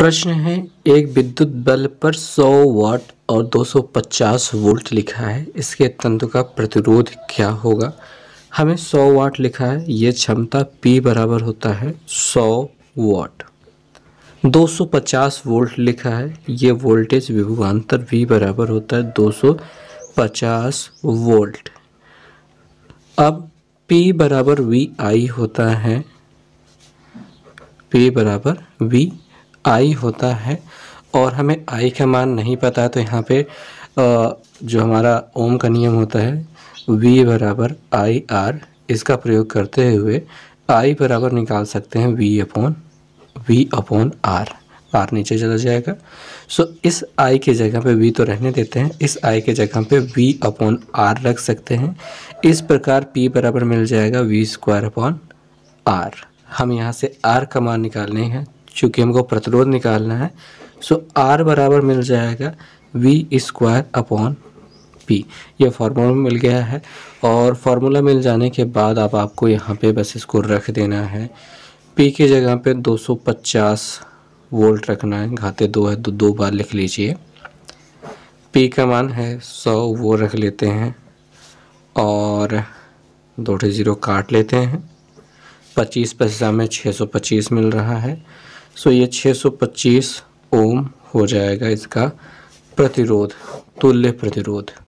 प्रश्न है एक विद्युत बल पर 100 वाट और 250 वोल्ट लिखा है इसके तंत्र का प्रतिरोध क्या होगा हमें 100 वाट लिखा है यह क्षमता P बराबर होता है 100 वाट 250 वोल्ट लिखा है ये वोल्टेज विभुवान्तर V बराबर होता है 250 वोल्ट अब P बराबर वी आई होता है P बराबर वी आई होता है और हमें आई का मान नहीं पता तो यहाँ पे जो हमारा ओम का नियम होता है वी बराबर आई आर इसका प्रयोग करते हुए आई बराबर निकाल सकते हैं V upon V upon R R नीचे चला जाएगा सो इस आई के जगह पे वी तो रहने देते हैं इस आई के जगह पे वी अपॉन आर रख सकते हैं इस प्रकार पी बराबर मिल जाएगा वी स्क्वायर अपॉन आर हम यहाँ से आर का मान निकालने हैं चूँकि हमको प्रतिरोध निकालना है सो आर बराबर मिल जाएगा वी स्क्वायर अपॉन पी यह फार्मूला मिल गया है और फार्मूला मिल जाने के बाद आप आपको यहाँ पे बस इसको रख देना है पी की जगह पे 250 वोल्ट रखना है घाते दो है तो दो बार लिख लीजिए पी का मान है 100 वो रख लेते हैं और दो ज़ीरो काट लेते हैं पच्चीस पैसा में छः सौ पच्चीस मिल रहा है सो ये 625 ओम हो जाएगा इसका प्रतिरोध तुल्य प्रतिरोध